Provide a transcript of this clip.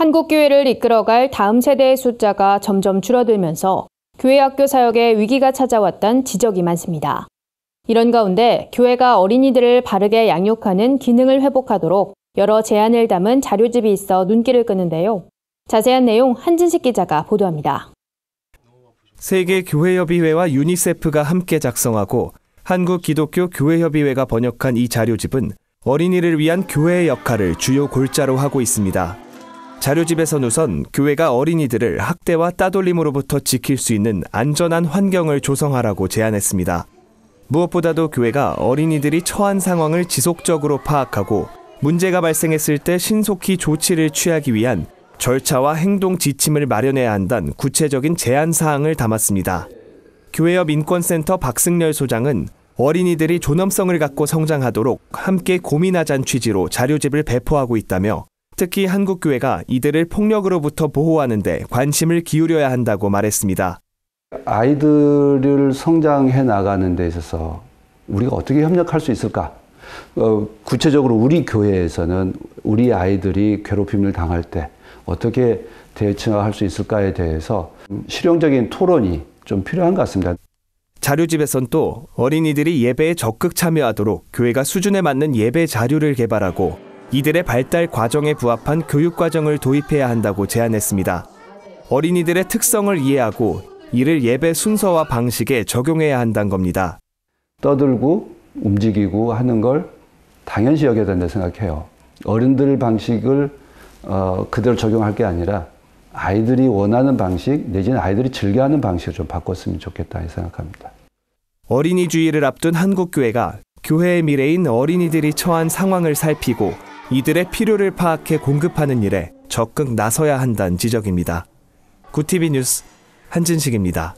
한국 교회를 이끌어갈 다음 세대의 숫자가 점점 줄어들면서 교회 학교 사역에 위기가 찾아왔던 지적이 많습니다. 이런 가운데 교회가 어린이들을 바르게 양육하는 기능을 회복하도록 여러 제안을 담은 자료집이 있어 눈길을 끄는데요. 자세한 내용 한진식 기자가 보도합니다. 세계 교회협의회와 유니세프가 함께 작성하고 한국 기독교 교회협의회가 번역한 이 자료집은 어린이를 위한 교회의 역할을 주요 골자로 하고 있습니다. 자료집에선 우선 교회가 어린이들을 학대와 따돌림으로부터 지킬 수 있는 안전한 환경을 조성하라고 제안했습니다. 무엇보다도 교회가 어린이들이 처한 상황을 지속적으로 파악하고 문제가 발생했을 때 신속히 조치를 취하기 위한 절차와 행동 지침을 마련해야 한다는 구체적인 제안 사항을 담았습니다. 교회협 인권센터 박승렬 소장은 어린이들이 존엄성을 갖고 성장하도록 함께 고민하자는 취지로 자료집을 배포하고 있다며 특히 한국교회가 이들을 폭력으로부터 보호하는데 관심을 기울여야 한다고 말했습니다. 아이들을 성장해 나가는 데 있어서 우리가 어떻게 협력할 수 있을까? 어, 구체적으로 우리 교회에서는 우리 아이들이 괴롭힘을 당할 때 어떻게 대처할 수 있을까에 대해서 실용적인 토론이 좀 필요한 것 같습니다. 자료집에선 또 어린이들이 예배에 적극 참여하도록 교회가 수준에 맞는 예배 자료를 개발하고 이들의 발달 과정에 부합한 교육 과정을 도입해야 한다고 제안했습니다. 어린이들의 특성을 이해하고 이를 예배 순서와 방식에 적용해야 한다는 겁니다. 떠들고 움직이고 하는 걸 당연시 여겨야 된다 생각해요. 어른들 방식을 어, 그대로 적용할 게 아니라 아이들이 원하는 방식 내지는 아이들이 즐겨하는 방식을 좀 바꿨으면 좋겠다 생각합니다. 어린이 주의를 앞둔 한국교회가 교회의 미래인 어린이들이 처한 상황을 살피고 이들의 필요를 파악해 공급하는 일에 적극 나서야 한다는 지적입니다. 구티비 뉴스 한진식입니다.